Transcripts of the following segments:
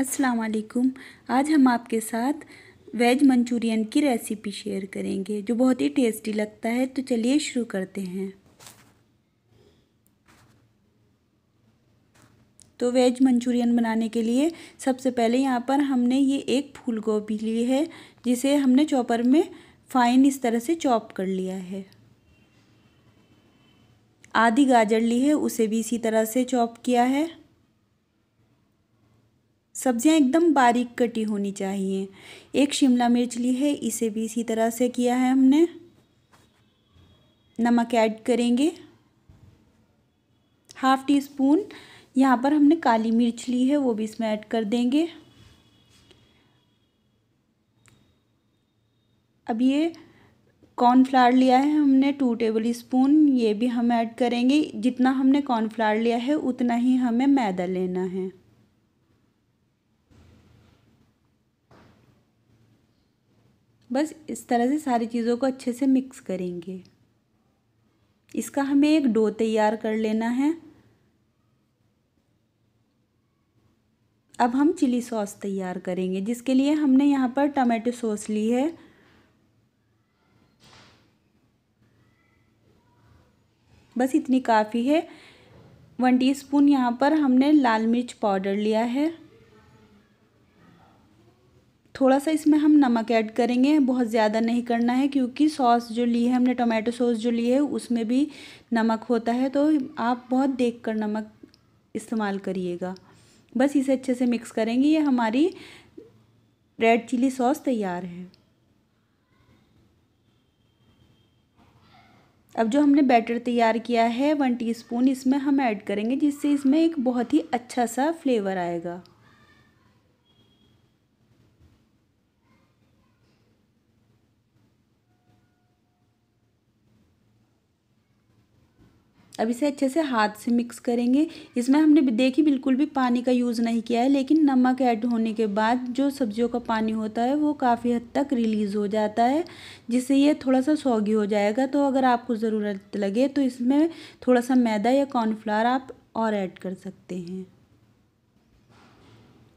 अस्सलाम वालेकुम आज हम आपके साथ वेज मंचूरियन की रेसिपी शेयर करेंगे जो बहुत ही टेस्टी लगता है तो चलिए शुरू करते हैं तो वेज मंचूरियन बनाने के लिए सबसे पहले यहाँ पर हमने ये एक फूल गोभी ली है जिसे हमने चॉपर में फाइन इस तरह से चॉप कर लिया है आधी गाजर ली है उसे भी इसी तरह से चॉप किया है सब्जियां एकदम बारीक कटी होनी चाहिए एक शिमला मिर्च ली है इसे भी इसी तरह से किया है हमने नमक ऐड करेंगे हाफ़ टी स्पून यहाँ पर हमने काली मिर्च ली है वो भी इसमें ऐड कर देंगे अब ये कॉर्नफ्लावर लिया है हमने टू टेबल स्पून ये भी हम ऐड करेंगे जितना हमने कॉर्नफ्लावर लिया है उतना ही हमें मैदा लेना है बस इस तरह से सारी चीज़ों को अच्छे से मिक्स करेंगे इसका हमें एक डो तैयार कर लेना है अब हम चिली सॉस तैयार करेंगे जिसके लिए हमने यहाँ पर टमाटो सॉस ली है बस इतनी काफ़ी है वन टीस्पून यहाँ पर हमने लाल मिर्च पाउडर लिया है थोड़ा सा इसमें हम नमक ऐड करेंगे बहुत ज़्यादा नहीं करना है क्योंकि सॉस जो ली है हमने टोमेटो सॉस जो ली है उसमें भी नमक होता है तो आप बहुत देख कर नमक इस्तेमाल करिएगा बस इसे अच्छे से मिक्स करेंगे ये हमारी रेड चिली सॉस तैयार है अब जो हमने बैटर तैयार किया है वन टीस्पून इसमें हम ऐड करेंगे जिससे इसमें एक बहुत ही अच्छा सा फ्लेवर आएगा अब इसे अच्छे से हाथ से मिक्स करेंगे इसमें हमने देखी बिल्कुल भी पानी का यूज़ नहीं किया है लेकिन नमक ऐड होने के बाद जो सब्जियों का पानी होता है वो काफ़ी हद तक रिलीज़ हो जाता है जिससे ये थोड़ा सा सौगी हो जाएगा तो अगर आपको ज़रूरत लगे तो इसमें थोड़ा सा मैदा या कॉर्नफ्लावर आप और ऐड कर सकते हैं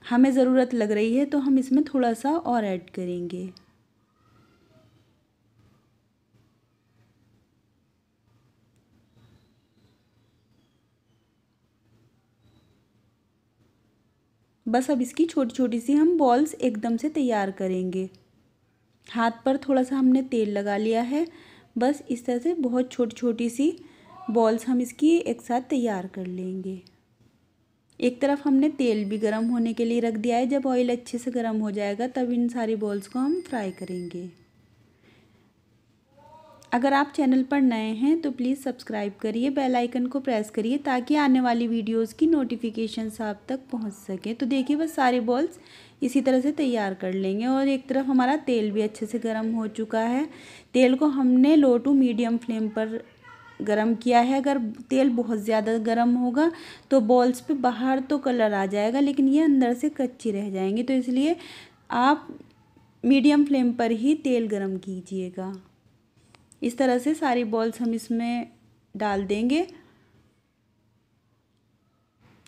हमें ज़रूरत लग रही है तो हम इसमें थोड़ा सा और ऐड करेंगे बस अब इसकी छोटी छोटी सी हम बॉल्स एकदम से तैयार करेंगे हाथ पर थोड़ा सा हमने तेल लगा लिया है बस इस तरह से बहुत छोटी छोटी सी बॉल्स हम इसकी एक साथ तैयार कर लेंगे एक तरफ हमने तेल भी गर्म होने के लिए रख दिया है जब ऑयल अच्छे से गर्म हो जाएगा तब इन सारी बॉल्स को हम फ्राई करेंगे अगर आप चैनल पर नए हैं तो प्लीज़ सब्सक्राइब करिए बेल आइकन को प्रेस करिए ताकि आने वाली वीडियोस की नोटिफिकेशंस आप तक पहुंच सके तो देखिए बस सारे बॉल्स इसी तरह से तैयार कर लेंगे और एक तरफ हमारा तेल भी अच्छे से गर्म हो चुका है तेल को हमने लो टू मीडियम फ्लेम पर गरम किया है अगर तेल बहुत ज़्यादा गरम होगा तो बॉल्स पे बाहर तो कलर आ जाएगा लेकिन ये अंदर से कच्ची रह जाएंगी तो इसलिए आप मीडियम फ्लेम पर ही तेल गरम कीजिएगा इस तरह से सारी बॉल्स हम इसमें डाल देंगे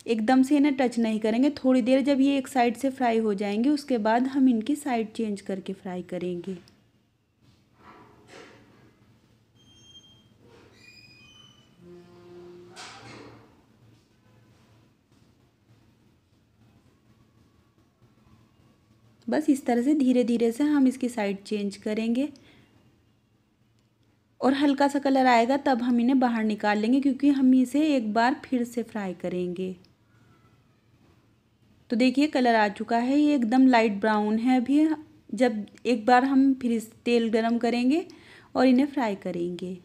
एकदम से इन्हें टच नहीं करेंगे थोड़ी देर जब ये एक साइड से फ्राई हो जाएंगे उसके बाद हम इनकी साइड चेंज करके फ्राई करेंगे बस इस तरह से धीरे धीरे से हम इसकी साइड चेंज करेंगे और हल्का सा कलर आएगा तब हम इन्हें बाहर निकाल लेंगे क्योंकि हम इसे एक बार फिर से फ्राई करेंगे तो देखिए कलर आ चुका है ये एकदम लाइट ब्राउन है अभी जब एक बार हम फिर तेल गरम करेंगे और इन्हें फ्राई करेंगे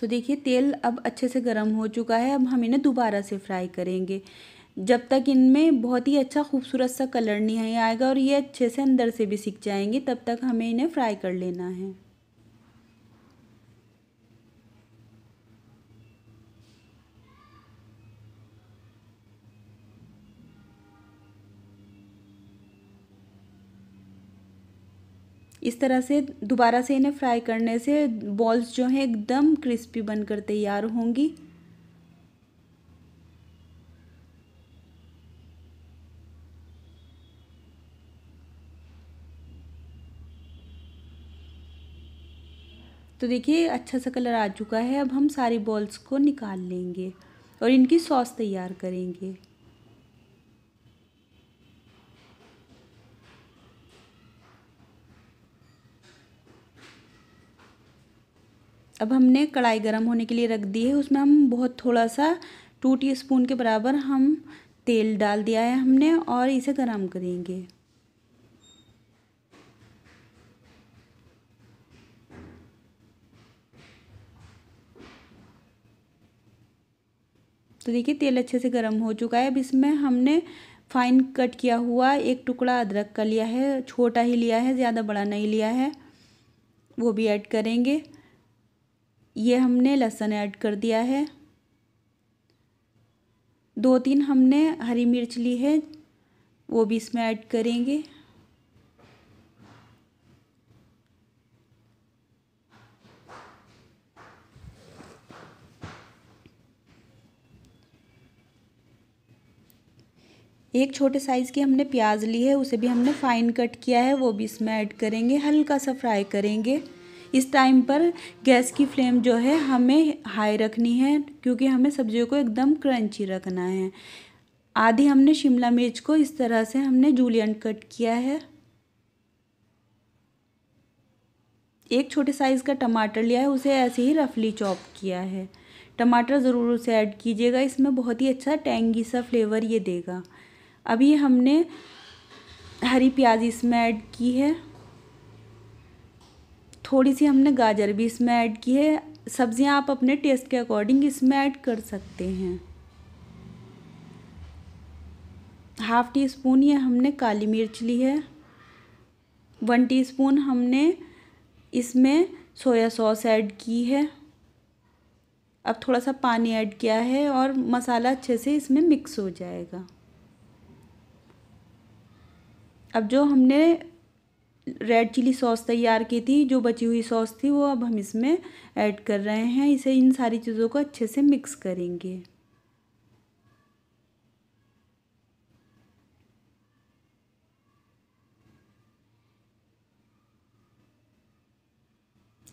तो देखिए तेल अब अच्छे से गर्म हो चुका है अब हम इन्हें दोबारा से फ्राई करेंगे जब तक इनमें बहुत ही अच्छा खूबसूरत सा कलर नहीं आएगा और ये अच्छे से अंदर से भी सीख जाएंगे तब तक हमें इन्हें फ्राई कर लेना है इस तरह से दोबारा से इन्हें फ्राई करने से बॉल्स जो हैं एकदम क्रिस्पी बनकर तैयार होंगी तो देखिए अच्छा सा कलर आ चुका है अब हम सारी बॉल्स को निकाल लेंगे और इनकी सॉस तैयार करेंगे अब हमने कढ़ाई गर्म होने के लिए रख दी है उसमें हम बहुत थोड़ा सा टू टी स्पून के बराबर हम तेल डाल दिया है हमने और इसे गरम करेंगे तो देखिए तेल अच्छे से गर्म हो चुका है अब इसमें हमने फाइन कट किया हुआ एक टुकड़ा अदरक का लिया है छोटा ही लिया है ज़्यादा बड़ा नहीं लिया है वो भी ऐड करेंगे ये हमने लहसुन ऐड कर दिया है दो तीन हमने हरी मिर्च ली है वो भी इसमें ऐड करेंगे एक छोटे साइज़ की हमने प्याज ली है उसे भी हमने फाइन कट किया है वो भी इसमें ऐड करेंगे हल्का सा फ्राई करेंगे इस टाइम पर गैस की फ्लेम जो है हमें हाई रखनी है क्योंकि हमें सब्जियों को एकदम क्रंची रखना है आधी हमने शिमला मिर्च को इस तरह से हमने जूलियन कट किया है एक छोटे साइज़ का टमाटर लिया है उसे ऐसे ही रफली चॉप किया है टमाटर ज़रूर उसे ऐड कीजिएगा इसमें बहुत ही अच्छा टेंगी सा फ्लेवर ये देगा अभी हमने हरी प्याज इसमें ऐड की है थोड़ी सी हमने गाजर भी इसमें ऐड की है सब्ज़ियाँ आप अपने टेस्ट के अकॉर्डिंग इसमें ऐड कर सकते हैं हाफ़ टी स्पून ये हमने काली मिर्च ली है वन टीस्पून हमने इसमें सोया सॉस ऐड की है अब थोड़ा सा पानी ऐड किया है और मसाला अच्छे से इसमें मिक्स हो जाएगा अब जो हमने रेड चिली सॉस तैयार की थी जो बची हुई सॉस थी वो अब हम इसमें ऐड कर रहे हैं इसे इन सारी चीज़ों को अच्छे से मिक्स करेंगे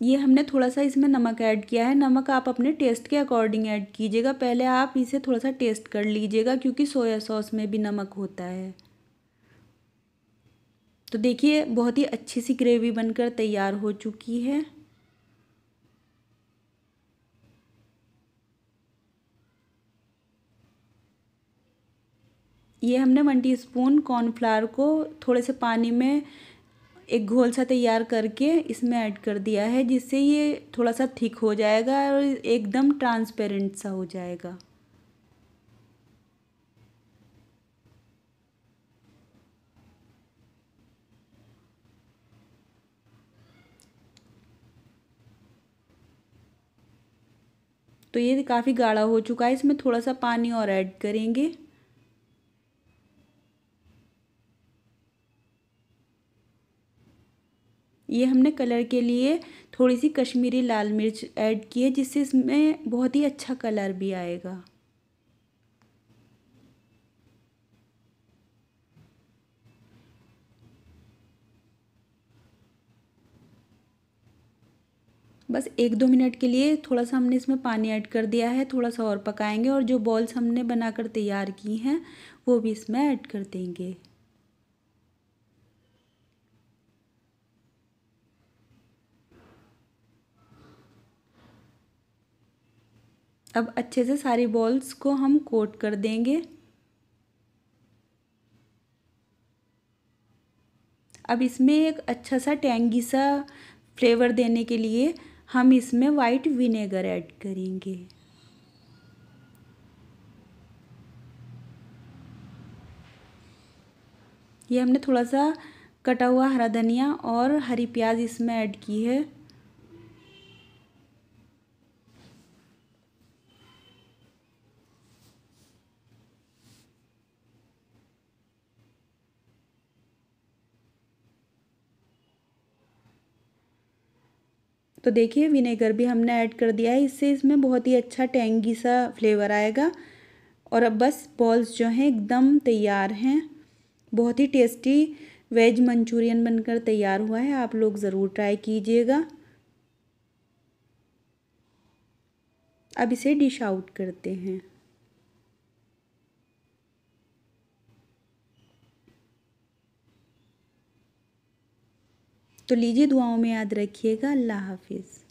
ये हमने थोड़ा सा इसमें नमक ऐड किया है नमक आप अपने टेस्ट के अकॉर्डिंग ऐड कीजिएगा पहले आप इसे थोड़ा सा टेस्ट कर लीजिएगा क्योंकि सोया सॉस में भी नमक होता है तो देखिए बहुत ही अच्छी सी ग्रेवी बनकर तैयार हो चुकी है ये हमने वन टीस्पून कॉर्नफ्लावर को थोड़े से पानी में एक घोल सा तैयार करके इसमें ऐड कर दिया है जिससे ये थोड़ा सा थिक हो जाएगा और एकदम ट्रांसपेरेंट सा हो जाएगा तो ये काफ़ी गाढ़ा हो चुका है इसमें थोड़ा सा पानी और ऐड करेंगे ये हमने कलर के लिए थोड़ी सी कश्मीरी लाल मिर्च ऐड की है जिससे इसमें बहुत ही अच्छा कलर भी आएगा बस एक दो मिनट के लिए थोड़ा सा हमने इसमें पानी ऐड कर दिया है थोड़ा सा और पकाएंगे और जो बॉल्स हमने बनाकर तैयार की हैं वो भी इसमें ऐड कर देंगे अब अच्छे से सारी बॉल्स को हम कोट कर देंगे अब इसमें एक अच्छा सा टैंगी सा फ्लेवर देने के लिए हम इसमें वाइट विनेगर ऐड करेंगे ये हमने थोड़ा सा कटा हुआ हरा धनिया और हरी प्याज इसमें ऐड की है तो देखिए विनेगर भी हमने ऐड कर दिया है इससे इसमें बहुत ही अच्छा टेंगी सा फ्लेवर आएगा और अब बस बॉल्स जो हैं एकदम तैयार हैं बहुत ही टेस्टी वेज मंचूरियन बनकर तैयार हुआ है आप लोग ज़रूर ट्राई कीजिएगा अब इसे डिश आउट करते हैं तो लीजिए दुआओं में याद रखिएगा अल्लाह हाफिज़